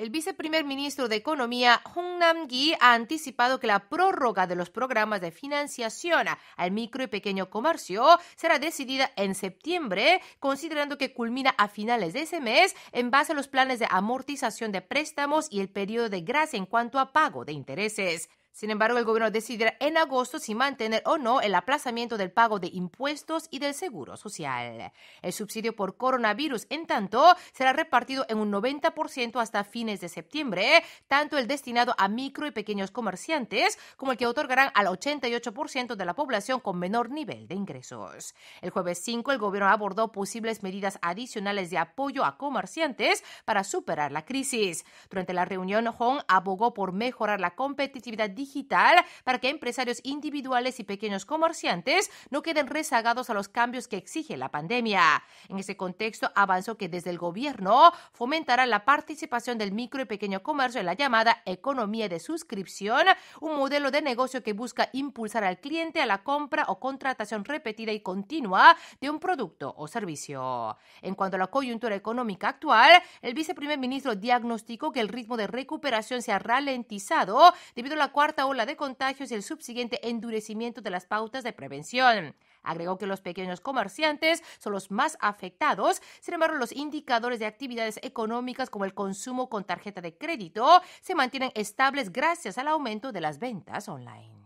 El viceprimer ministro de Economía, Hong Nam-gi, ha anticipado que la prórroga de los programas de financiación al micro y pequeño comercio será decidida en septiembre, considerando que culmina a finales de ese mes en base a los planes de amortización de préstamos y el periodo de gracia en cuanto a pago de intereses. Sin embargo, el gobierno decidirá en agosto si mantener o no el aplazamiento del pago de impuestos y del seguro social. El subsidio por coronavirus, en tanto, será repartido en un 90% hasta fines de septiembre, tanto el destinado a micro y pequeños comerciantes como el que otorgarán al 88% de la población con menor nivel de ingresos. El jueves 5, el gobierno abordó posibles medidas adicionales de apoyo a comerciantes para superar la crisis. Durante la reunión, Hong abogó por mejorar la competitividad digital para que empresarios individuales y pequeños comerciantes no queden rezagados a los cambios que exige la pandemia. En ese contexto, avanzó que desde el gobierno fomentará la participación del micro y pequeño comercio en la llamada economía de suscripción, un modelo de negocio que busca impulsar al cliente a la compra o contratación repetida y continua de un producto o servicio. En cuanto a la coyuntura económica actual, el viceprimer ministro diagnosticó que el ritmo de recuperación se ha ralentizado debido a la cuarta ola de contagios y el subsiguiente endurecimiento de las pautas de prevención. Agregó que los pequeños comerciantes son los más afectados. Sin embargo, los indicadores de actividades económicas como el consumo con tarjeta de crédito se mantienen estables gracias al aumento de las ventas online.